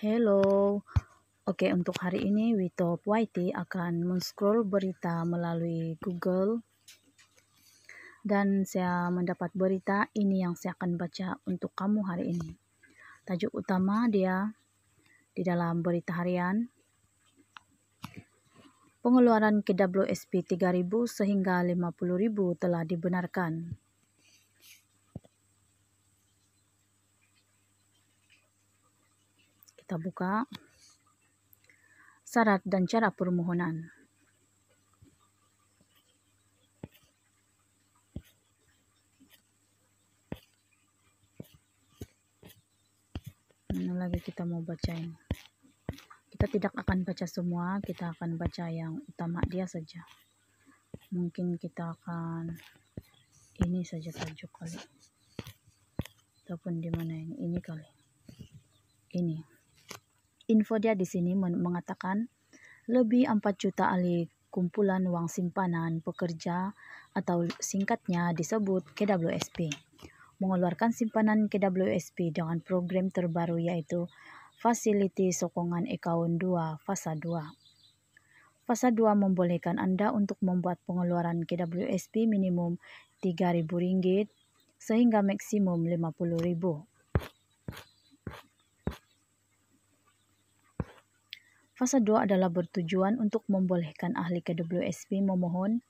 Hello. Oke, untuk hari ini wito YT akan men-scroll berita melalui Google. Dan saya mendapat berita ini yang saya akan baca untuk kamu hari ini. Tajuk utama dia di dalam berita harian. Pengeluaran KWSP 3000 sehingga 50.000 telah dibenarkan. Kita buka syarat dan cara permohonan. Mana lagi kita mau bacain? Kita tidak akan baca semua, kita akan baca yang utama dia saja. Mungkin kita akan ini saja tajuk kali. Ataupun di mana ini? Ini kali. Ini info dia di sini mengatakan lebih 4 juta ahli kumpulan uang simpanan pekerja atau singkatnya disebut KWSP mengeluarkan simpanan KWSP dengan program terbaru yaitu Fasiliti Sokongan ekaun 2 Fasa 2. Fasa 2 membolehkan Anda untuk membuat pengeluaran KWSP minimum 3.000 ringgit sehingga maksimum 50000 Fase 2 adalah bertujuan untuk membolehkan ahli KWSP memohon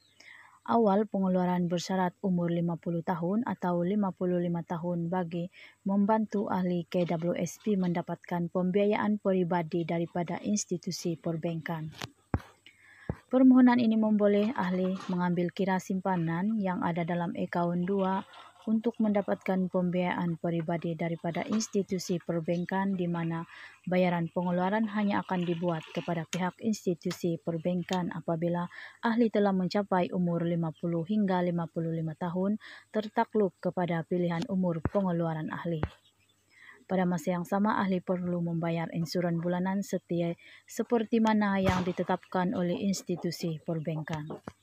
awal pengeluaran bersyarat umur 50 tahun atau 55 tahun bagi membantu ahli KWSP mendapatkan pembiayaan pribadi daripada institusi perbankan. Permohonan ini memboleh ahli mengambil kira simpanan yang ada dalam akaun 2 untuk mendapatkan pembiayaan pribadi daripada institusi perbankan di mana bayaran pengeluaran hanya akan dibuat kepada pihak institusi perbankan apabila ahli telah mencapai umur 50 hingga 55 tahun tertakluk kepada pilihan umur pengeluaran ahli. Pada masa yang sama, ahli perlu membayar insuran bulanan setia seperti mana yang ditetapkan oleh institusi perbankan.